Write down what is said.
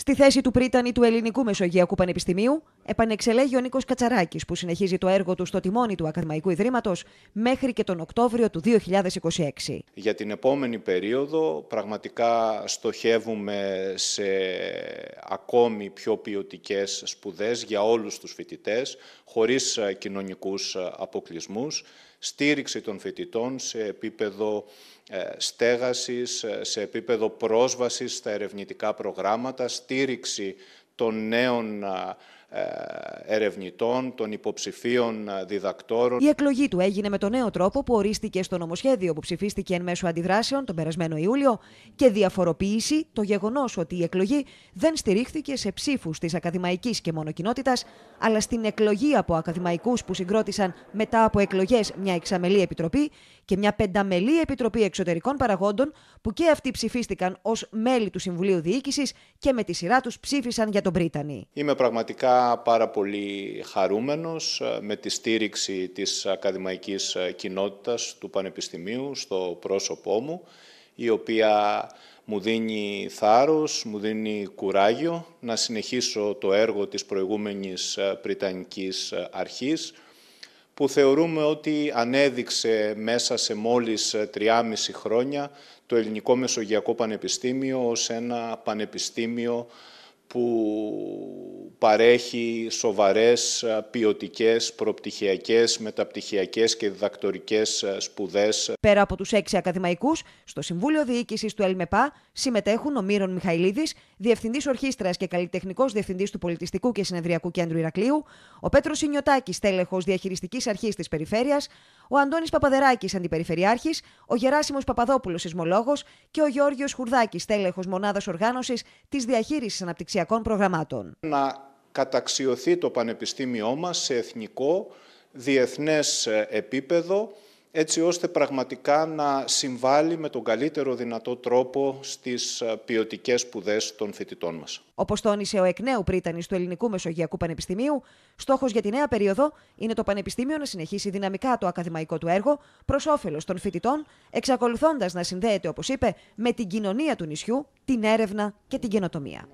Στη θέση του πρίτανη του Ελληνικού Μεσογειακού Πανεπιστημίου, επανεξελέγει ο Νίκος Κατσαράκης, που συνεχίζει το έργο του στο τιμόνι του Ακαδημαϊκού Ιδρύματος μέχρι και τον Οκτώβριο του 2026. Για την επόμενη περίοδο, πραγματικά στοχεύουμε σε ακόμη πιο ποιοτικές σπουδές για όλους τους φοιτητές, χωρίς ε, κοινωνικούς ε, αποκλεισμούς στήριξη των φοιτητών σε επίπεδο ε, στέγασης, ε, σε επίπεδο πρόσβασης στα ερευνητικά προγράμματα, στήριξη των νέων ε, ερευνητών, των υποψηφίων ε, διδακτόρων. Η εκλογή του έγινε με τον νέο τρόπο που ορίστηκε στο νομοσχέδιο που ψηφίστηκε εν μέσω αντιδράσεων τον περασμένο Ιούλιο και διαφοροποίηση το γεγονός ότι η εκλογή δεν στηρίχθηκε σε ψήφους της ακαδημαϊκής και κοινότητα, αλλά στην εκλογή από ακαδημαϊκούς που συγκρότησαν μετά από εκλογές μια εξαμελή επιτροπή και μια πενταμελή επιτροπή εξωτερικών παραγόντων που και αυτοί ψηφίστηκαν ως μέλη του Συμβουλίου Διοίκησης και με τη σειρά τους ψήφισαν για τον Πρίτανη. Είμαι πραγματικά πάρα πολύ χαρούμενος ε, με τη στήριξη της ακαδημαϊκής ε, κοινότητας του Πανεπιστημίου στο πρόσωπό μου, η οποία μου δίνει θάρρος, μου δίνει κουράγιο να συνεχίσω το έργο της προηγούμενης ε, Πριτανικής Αρχής, που θεωρούμε ότι ανέδειξε μέσα σε μόλις 3,5 ε, χρόνια το Ελληνικό Μεσογειακό Πανεπιστήμιο ως ένα πανεπιστήμιο που παρέχει σοβαρές ε, ποιοτικές, προπτυχιακές, μεταπτυχιακές και διδακτορικές ε, σπουδές. Πέρα από τους έξι ακαδημαϊκούς, στο Συμβούλιο Διοίκησης του ΕΛΜΕΠΑ συμμετέχουν ο Μύρον Μιχαηλίδης, Διευθυντής Ορχήστρας και Καλλιτεχνικός Διευθυντής του Πολιτιστικού και Συνεδριακού Κέντρου Ιρακλείου, ο Πέτρος Ινιωτάκης, τέλεχος Διαχειριστικής Αρχής της Περιφέρειας, ο Αντώνης Παπαδεράκης, αντιπεριφερειάρχης, ο Γεράσιμος Παπαδόπουλος, σεισμολόγος και ο Γιώργιος Χουρδάκης, τέλεχο μονάδας οργάνωσης της διαχείρισης αναπτυξιακών προγραμμάτων. Να καταξιωθεί το Πανεπιστήμιό μας σε εθνικό, διεθνές ε, επίπεδο έτσι ώστε πραγματικά να συμβάλλει με τον καλύτερο δυνατό τρόπο στις ε, ποιοτικές σπουδές των φοιτητών μας. Όπως τόνισε ο εκ νέου πρίτανης του Ελληνικού Μεσογειακού Πανεπιστημίου, στόχος για τη νέα περίοδο είναι το Πανεπιστήμιο να συνεχίσει δυναμικά το ακαδημαϊκό του έργο προς όφελος των φοιτητών, εξακολουθώντας να συνδέεται, όπως είπε, με την κοινωνία του νησιού, την έρευνα και την καινοτομία.